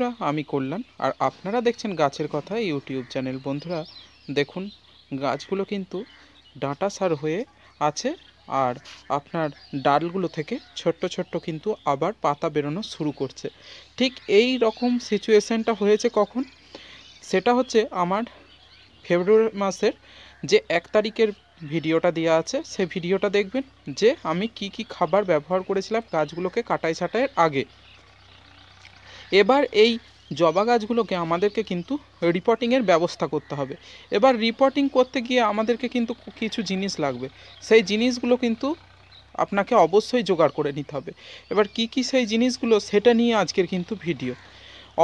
বন্ধুরা আমি কল্যাণ আর আপনারা দেখছেন গাছের কথা ইউটিউব চ্যানেল বন্ধুরা দেখুন গাছগুলো কিন্তু ডাঁটা সার হয়ে আছে আর আপনার ডালগুলো থেকে ছোট্ট ছোট্ট কিন্তু আবার পাতা বেরোনো শুরু করছে ঠিক এই রকম সিচুয়েশানটা হয়েছে কখন সেটা হচ্ছে আমার ফেব্রুয়ারি মাসের যে এক তারিখের ভিডিওটা দেওয়া আছে সে ভিডিওটা দেখবেন যে আমি কি কি খাবার ব্যবহার করেছিলাম গাছগুলোকে কাটাই ছাটাইয়ের আগে এবার এই জবা গাছগুলোকে আমাদেরকে কিন্তু রিপোর্টিংয়ের ব্যবস্থা করতে হবে এবার রিপোর্টিং করতে গিয়ে আমাদেরকে কিন্তু কিছু জিনিস লাগবে সেই জিনিসগুলো কিন্তু আপনাকে অবশ্যই জোগাড় করে নিতে হবে এবার কি কি সেই জিনিসগুলো সেটা নিয়ে আজকের কিন্তু ভিডিও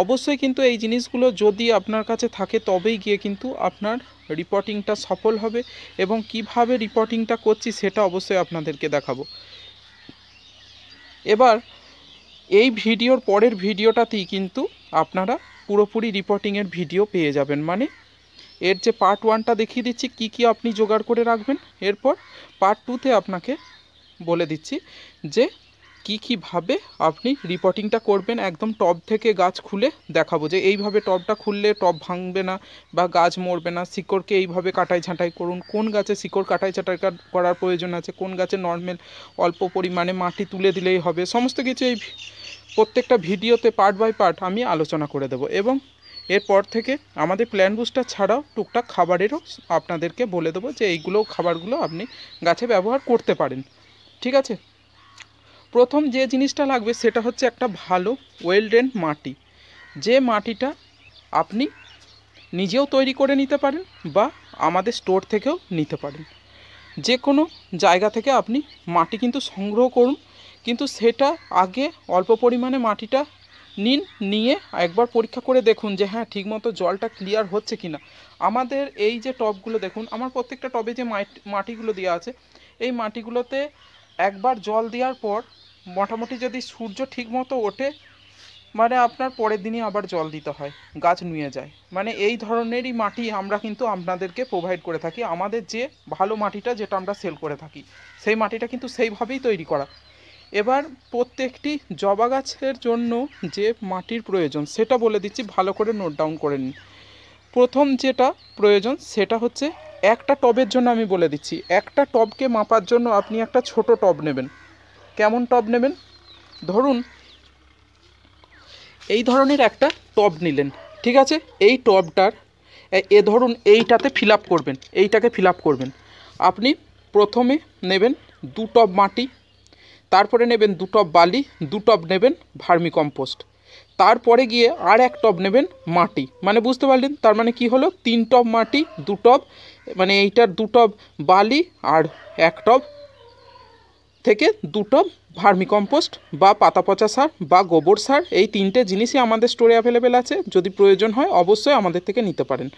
অবশ্যই কিন্তু এই জিনিসগুলো যদি আপনার কাছে থাকে তবেই গিয়ে কিন্তু আপনার রিপোর্টিংটা সফল হবে এবং কিভাবে রিপোর্টিংটা করছি সেটা অবশ্যই আপনাদেরকে দেখাবো এবার এই ভিডিওর পরের ভিডিওটাতেই কিন্তু আপনারা পুরোপুরি রিপোর্টিংয়ের ভিডিও পেয়ে যাবেন মানে এর যে পার্ট ওয়ানটা দেখিয়ে দিচ্ছি কি কি আপনি জোগাড় করে রাখবেন এরপর পার্ট টুতে আপনাকে বলে দিচ্ছি যে কি কীভাবে আপনি রিপোর্টিংটা করবেন একদম টব থেকে গাছ খুলে দেখাবো যে এইভাবে টবটা খুললে টব ভাঙবে না বা গাছ মরবে না শিকড়কে এইভাবে কাটাই ছাঁটাই করুন কোন গাছে শিকড় কাটাই ছাঁটাই করার প্রয়োজন আছে কোন গাছে নর্মাল অল্প পরিমাণে মাটি তুলে দিলেই হবে সমস্ত কিছু এই প্রত্যেকটা ভিডিওতে পার্ট বাই পার্ট আমি আলোচনা করে দেব এবং এরপর থেকে আমাদের প্ল্যান বুস্টার ছাড়াও টুকটাক খাবারেরও আপনাদেরকে বলে দেবো যে এইগুলো খাবারগুলো আপনি গাছে ব্যবহার করতে পারেন ঠিক আছে প্রথম যে জিনিসটা লাগবে সেটা হচ্ছে একটা ভালো ওয়েল ড্রেন মাটি যে মাটিটা আপনি নিজেও তৈরি করে নিতে পারেন বা আমাদের স্টোর থেকেও নিতে পারেন যে কোনো জায়গা থেকে আপনি মাটি কিন্তু সংগ্রহ করুন কিন্তু সেটা আগে অল্প পরিমাণে মাটিটা নিন নিয়ে একবার পরীক্ষা করে দেখুন যে হ্যাঁ ঠিকমতো জলটা ক্লিয়ার হচ্ছে কি না আমাদের এই যে টবগুলো দেখুন আমার প্রত্যেকটা টবে যে মাটিগুলো দেওয়া আছে এই মাটিগুলোতে একবার জল দেওয়ার পর মোটামুটি যদি সূর্য ঠিক মতো ওঠে মানে আপনার পরের দিনই আবার জল দিতে হয় গাছ নুয়ে যায় মানে এই ধরনেরই মাটি আমরা কিন্তু আপনাদেরকে প্রোভাইড করে থাকি আমাদের যে ভালো মাটিটা যেটা আমরা সেল করে থাকি সেই মাটিটা কিন্তু সেইভাবেই তৈরি করা এবার প্রত্যেকটি জবা গাছের জন্য যে মাটির প্রয়োজন সেটা বলে দিচ্ছি ভালো করে নোট ডাউন করে নিন প্রথম যেটা প্রয়োজন সেটা হচ্ছে একটা টবের জন্য আমি বলে দিচ্ছি একটা টবকে মাপার জন্য আপনি একটা ছোট টব নেবেন কেমন টব নেবেন ধরুন এই ধরনের একটা টব নিলেন ঠিক আছে এই টবটার এ ধরুন এইটাতে ফিল করবেন এইটাকে ফিল করবেন আপনি প্রথমে নেবেন দু টব মাটি তারপরে নেবেন দু টব বালি দু টব নেবেন ভার্মি কম্পোস্ট তারপরে গিয়ে আর এক টব নেবেন মাটি মানে বুঝতে পারলেন তার মানে কি হলো তিন টব মাটি দু টব মানে এইটার দু টব বালি আর এক টব থেকে দুটো ভার্মিকম্পোস্ট বা পাতা পচা সার বা গোবর সার এই তিনটে জিনিসই আমাদের স্টোরে অ্যাভেলেবেল আছে যদি প্রয়োজন হয় অবশ্যই আমাদের থেকে নিতে পারেন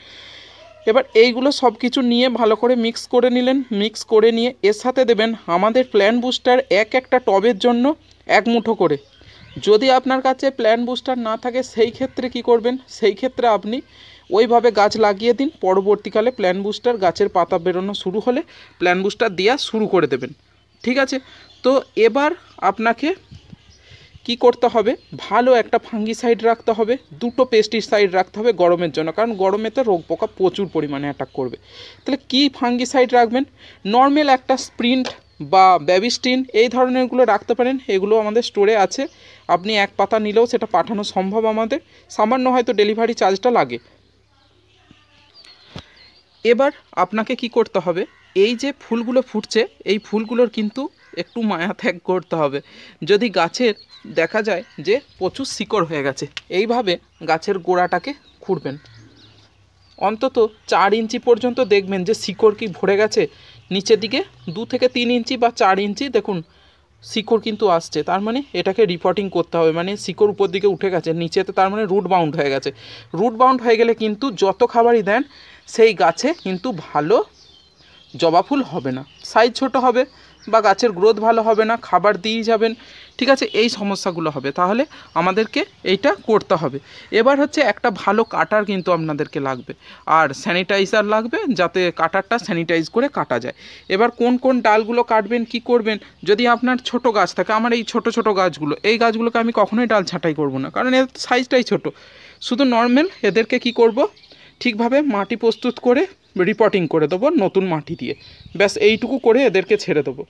এবার এইগুলো সব কিছু নিয়ে ভালো করে মিক্স করে নিলেন মিক্স করে নিয়ে এর সাথে দেবেন আমাদের প্ল্যান বুস্টার এক একটা টবের জন্য এক মুঠো করে যদি আপনার কাছে প্ল্যান বুস্টার না থাকে সেই ক্ষেত্রে কি করবেন সেই ক্ষেত্রে আপনি ওইভাবে গাছ লাগিয়ে দিন পরবর্তীকালে প্ল্যান বুস্টার গাছের পাতা বেরোনো শুরু হলে প্ল্যান বুস্টার দেওয়া শুরু করে দেবেন ঠিক আছে তো এবার আপনাকে কি করতে হবে ভালো একটা ফাঙ্গিসাইড রাখতে হবে দুটো পেস্টিসাইড রাখতে হবে গরমের জন্য কারণ গরমে তো রোগ পোকা প্রচুর পরিমাণে অ্যাটাক করবে তাহলে কি ফাঙ্গিসাইড রাখবেন নর্মাল একটা স্প্রিন্ট বা ব্যাবিস্টিন এই ধরনেরগুলো রাখতে পারেন এগুলো আমাদের স্টোরে আছে আপনি এক পাতা নিলেও সেটা পাঠানো সম্ভব আমাদের সামান্য হয়তো ডেলিভারি চার্জটা লাগে এবার আপনাকে কি করতে হবে এই যে ফুলগুলো ফুটছে এই ফুলগুলোর কিন্তু একটু মায়া ত্যাগ করতে হবে যদি গাছের দেখা যায় যে প্রচুর শিকড় হয়ে গেছে এইভাবে গাছের গোড়াটাকে খুঁড়বেন অন্তত চার ইঞ্চি পর্যন্ত দেখবেন যে শিকড় কি ভরে গেছে নিচের দিকে দু থেকে তিন ইঞ্চি বা চার ইঞ্চি দেখুন শিকড় কিন্তু আসছে তার মানে এটাকে রিপোর্টিং করতে হবে মানে শিকড় উপর দিকে উঠে গেছে নিচেতে তার মানে রুট বাউন্ড হয়ে গেছে রুট বাউন্ড হয়ে গেলে কিন্তু যত খাবারই দেন সেই গাছে কিন্তু ভালো জবা ফুল হবে না সাইজ ছোট হবে বা গাছের গ্রোথ ভালো হবে না খাবার দিয়েই যাবেন ঠিক আছে এই সমস্যাগুলো হবে তাহলে আমাদেরকে এইটা করতে হবে এবার হচ্ছে একটা ভালো কাটার কিন্তু আপনাদেরকে লাগবে আর স্যানিটাইজার লাগবে যাতে কাটারটা স্যানিটাইজ করে কাটা যায় এবার কোন কোন ডালগুলো কাটবেন কি করবেন যদি আপনার ছোট গাছ থাকে আমার এই ছোট ছোট গাছগুলো এই গাছগুলোকে আমি কখনোই ডাল ছাঁটাই করব না কারণ এর সাইজটাই ছোট শুধু নর্মাল এদেরকে কি করব ঠিকভাবে মাটি প্রস্তুত করে রিপোর্টিং করে দেবো নতুন মাটি দিয়ে ব্যাস এইটুকু করে এদেরকে ছেড়ে দেবো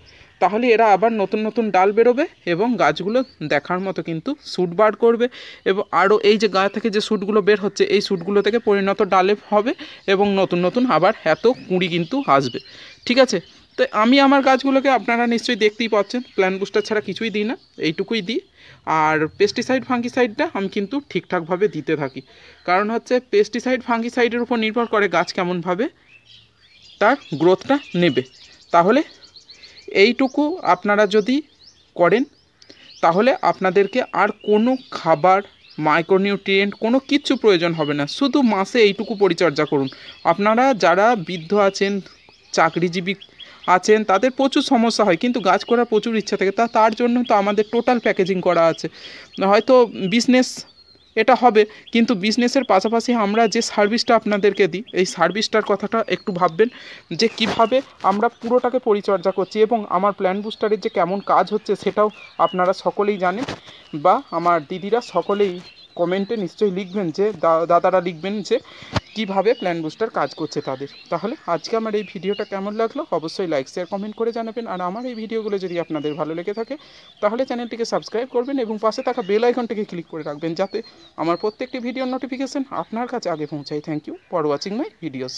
তাহলে এরা আবার নতুন নতুন ডাল বেরোবে এবং গাছগুলো দেখার মতো কিন্তু শ্যুট বার করবে এবং আরও এই যে গা থেকে যে শ্যুটগুলো বের হচ্ছে এই শ্যুটগুলো থেকে পরিণত ডালে হবে এবং নতুন নতুন আবার এত কুঁড়ি কিন্তু আসবে ঠিক আছে তো আমি আমার গাছগুলোকে আপনারা নিশ্চয়ই দেখতেই পাচ্ছেন প্ল্যান বুস্টার ছাড়া কিছুই দিই না এইটুকুই দিই আর পেস্টিসাইড ফাঙ্গিসাইডটা আমি কিন্তু ঠিকঠাকভাবে দিতে থাকি কারণ হচ্ছে পেস্টিসাইড ফাঙ্গিসাইডের উপর নির্ভর করে গাছ কেমনভাবে তার গ্রোথটা নেবে তাহলে এইটুকু আপনারা যদি করেন তাহলে আপনাদেরকে আর কোনো খাবার মাইক্রোনিউট্রিয়েন্ট কোনো কিচ্ছু প্রয়োজন হবে না শুধু মাসে এইটুকু পরিচর্যা করুন আপনারা যারা বৃদ্ধ আছেন চাকরিজীবী আছেন তাদের প্রচুর সমস্যা হয় কিন্তু গাছ করার প্রচুর ইচ্ছা থাকে তা তার জন্য তো আমাদের টোটাল প্যাকেজিং করা আছে হয়তো বিজনেস এটা হবে কিন্তু বিজনেসের পাশাপাশি আমরা যে সার্ভিসটা আপনাদেরকে দিই এই সার্ভিসটার কথাটা একটু ভাববেন যে কিভাবে আমরা পুরোটাকে পরিচর্যা করছি এবং আমার প্ল্যান বুস্টারের যে কেমন কাজ হচ্ছে সেটাও আপনারা সকলেই জানেন বা আমার দিদিরা সকলেই কমেন্টে নিশ্চয়ই লিখবেন যে দাদারা লিখবেন যে কিভাবে প্ল্যান বুস্টার কাজ করছে তাদের তাহলে আজকে আমার এই ভিডিওটা কেমন লাগলো অবশ্যই লাইক শেয়ার কমেন্ট করে জানাবেন আর আমার এই ভিডিওগুলো যদি আপনাদের ভালো লেগে থাকে তাহলে চ্যানেলটিকে সাবস্ক্রাইব করবেন এবং পাশে থাকা বেল আইকনটিকে ক্লিক করে রাখবেন যাতে আমার প্রত্যেকটি ভিডিওর নোটিফিকেশান আপনার কাছে আগে পৌঁছায় thank you for watching my videos